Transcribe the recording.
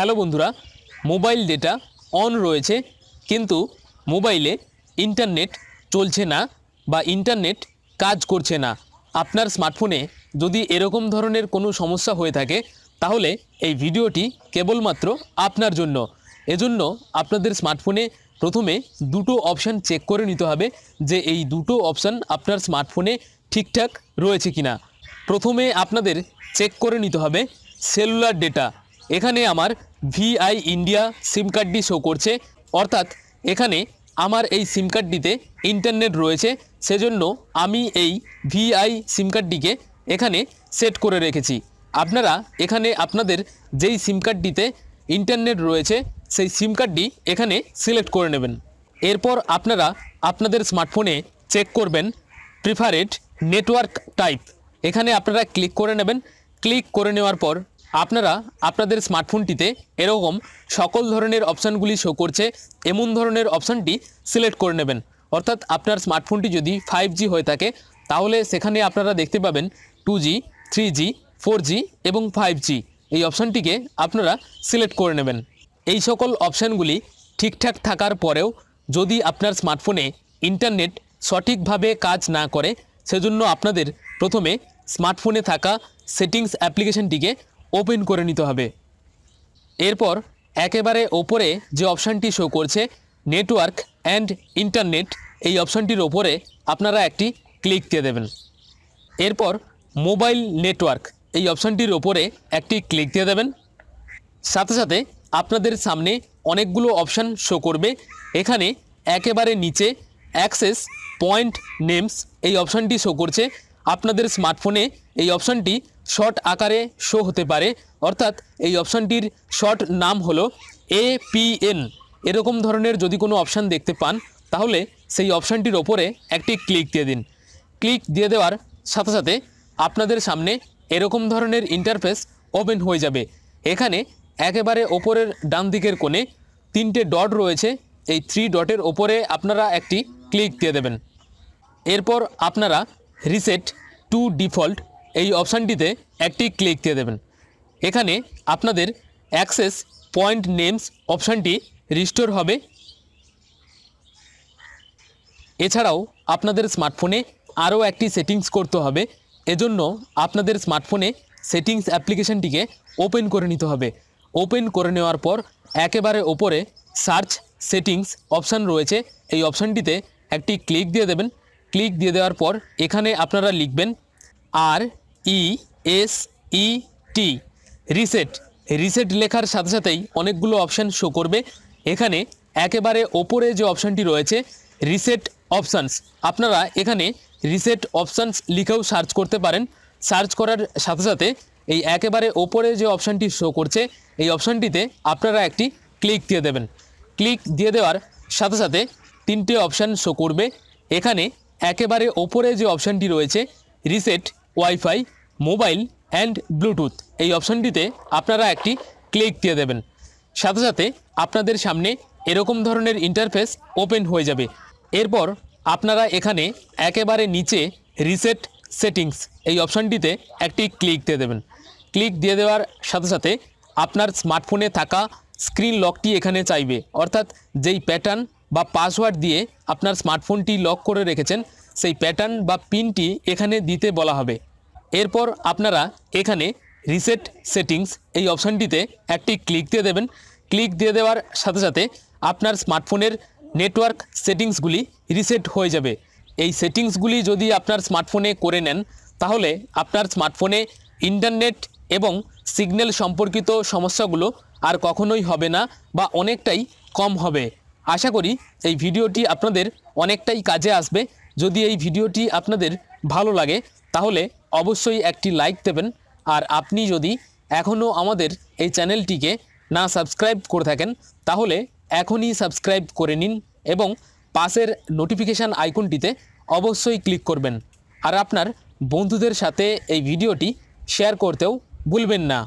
hello বন্ধুরা mobile data on রয়েছে কিন্তু মোবাইলে ইন্টারনেট চলছে না বা ইন্টারনেট কাজ করছে না আপনার স্মার্টফোনে যদি এরকম ধরনের কোনো সমস্যা হয়ে থাকে তাহলে এই ভিডিওটি কেবলমাত্র আপনার জন্য এজন্য আপনাদের স্মার্টফোনে প্রথমে দুটো অপশান চেক করে নিতে হবে যে এই দুটো অপশান আপনার স্মার্টফোনে ঠিকঠাক রয়েছে কিনা প্রথমে আপনাদের চেক করে নিতে হবে সেলুলার ডেটা এখানে আমার ভিআই ইন্ডিয়া সিম কার্ডটি শো করছে অর্থাৎ এখানে আমার এই সিম কার্ডটিতে ইন্টারনেট রয়েছে সেজন্য আমি এই ভিআই সিম কার্ডটিকে এখানে সেট করে রেখেছি আপনারা এখানে আপনাদের যেই সিম কার্ডটিতে ইন্টারনেট রয়েছে সেই সিম কার্ডটি এখানে সিলেক্ট করে নেবেন এরপর আপনারা আপনাদের স্মার্টফোনে চেক করবেন প্রিফারেড নেটওয়ার্ক টাইপ এখানে আপনারা ক্লিক করে নেবেন ক্লিক করে নেওয়ার পর আপনারা আপনাদের স্মার্টফোনটিতে এরকম সকল ধরনের অপশানগুলি শো করছে এমন ধরনের অপশানটি সিলেক্ট করে নেবেন অর্থাৎ আপনার স্মার্টফোনটি যদি ফাইভ জি হয়ে থাকে তাহলে সেখানে আপনারা দেখতে পাবেন two G three G four G এবং ফাইভ জি এই অপশানটিকে আপনারা সিলেক্ট করে নেবেন এই সকল অপশানগুলি ঠিকঠাক থাকার পরেও যদি আপনার স্মার্টফোনে ইন্টারনেট সঠিকভাবে কাজ না করে সেজন্য আপনাদের প্রথমে স্মার্টফোনে থাকা সেটিংস অ্যাপ্লিকেশনটিকে ওপেন করে নিতে হবে এরপর একেবারে ওপরে যে অপশানটি শো করছে নেটওয়ার্ক অ্যান্ড ইন্টারনেট এই অপশানটির ওপরে আপনারা একটি ক্লিক দিয়ে দেবেন এরপর মোবাইল নেটওয়ার্ক এই অপশানটির ওপরে একটি ক্লিক দিয়ে দেবেন সাথে সাথে আপনাদের সামনে অনেকগুলো অপশান শো করবে এখানে একেবারে নিচে অ্যাক্সেস পয়েন্ট নেমস এই অপশানটি শো করছে আপনাদের স্মার্টফোনে এই অপশানটি শর্ট আকারে শো হতে পারে অর্থাৎ এই অপশানটির শর্ট নাম হলো এপিএন এরকম ধরনের যদি কোনো অপশান দেখতে পান তাহলে সেই অপশানটির ওপরে একটি ক্লিক দিয়ে দিন ক্লিক দিয়ে দেওয়ার সাথে সাথে আপনাদের সামনে এরকম ধরনের ইন্টারফেস ওপেন হয়ে যাবে এখানে একেবারে ওপরের ডান দিকের কোণে তিনটে ডট রয়েছে এই থ্রি ডটের ওপরে আপনারা একটি ক্লিক দিয়ে দেবেন এরপর আপনারা রিসেট টু ডিফল্ট এই অপশানটিতে একটি ক্লিক দিয়ে দেবেন এখানে আপনাদের অ্যাক্সেস পয়েন্ট নেমস অপশানটি রিস্টোর হবে এছাড়াও আপনাদের স্মার্টফোনে আরও একটি সেটিংস করতে হবে এজন্য আপনাদের স্মার্টফোনে সেটিংস অ্যাপ্লিকেশানটিকে ওপেন করে নিতে হবে ওপেন করে নেওয়ার পর একেবারে ওপরে সার্চ সেটিংস অপশান রয়েছে এই অপশানটিতে একটি ক্লিক দিয়ে দেবেন ক্লিক দিয়ে দেওয়ার পর এখানে আপনারা লিখবেন R E S E T reset reset লেখার সাথে সাথেই অনেকগুলো অপশান শো করবে এখানে একেবারে ওপরে যে অপশানটি রয়েছে রিসেট অপশানস আপনারা এখানে রিসেট অপশানস লিখেও সার্চ করতে পারেন সার্চ করার সাথে সাথে এই একেবারে ওপরে যে অপশানটি শো করছে এই অপশানটিতে আপনারা একটি ক্লিক দিয়ে দেবেন ক্লিক দিয়ে দেওয়ার সাথে সাথে তিনটে অপশান শো করবে এখানে একেবারে ওপরে যে অপশানটি রয়েছে reset wifi mobile and Bluetooth এই অপশানটিতে আপনারা একটি ক্লিক দিয়ে দেবেন সাথে সাথে আপনাদের সামনে এরকম ধরনের ইন্টারফেস ওপেন হয়ে যাবে এরপর আপনারা এখানে একেবারে নিচে রিসেট সেটিংস এই অপশানটিতে একটি ক্লিক দিয়ে দেবেন ক্লিক দিয়ে দেওয়ার সাথে সাথে আপনার স্মার্টফোনে থাকা স্ক্রিন লকটি এখানে চাইবে অর্থাৎ যেই প্যাটার্ন বা পাসওয়ার্ড দিয়ে আপনার স্মার্টফোনটি লক করে রেখেছেন সেই প্যাটার্ন বা পিনটি এখানে দিতে বলা হবে এরপর আপনারা এখানে রিসেট সেটিংস এই অপশানটিতে একটি ক্লিক দিয়ে দেবেন ক্লিক দিয়ে দেওয়ার সাথে সাথে আপনার স্মার্টফোনের নেটওয়ার্ক সেটিংসগুলি রিসেট হয়ে যাবে এই সেটিংসগুলি যদি আপনার স্মার্টফোনে করে নেন তাহলে আপনার স্মার্টফোনে ইন্টারনেট এবং সিগন্যাল সম্পর্কিত সমস্যাগুলো আর কখনোই হবে না বা অনেকটাই কম হবে আশা করি এই ভিডিওটি আপনাদের অনেকটাই কাজে আসবে যদি এই ভিডিওটি আপনাদের ভালো লাগে তাহলে অবশ্যই একটি লাইক দেবেন আর আপনি যদি এখনও আমাদের এই চ্যানেলটিকে না সাবস্ক্রাইব করে থাকেন তাহলে এখনই সাবস্ক্রাইব করে নিন এবং পাশের নোটিফিকেশান আইকনটিতে অবশ্যই ক্লিক করবেন আর আপনার বন্ধুদের সাথে এই ভিডিওটি শেয়ার করতেও ভুলবেন না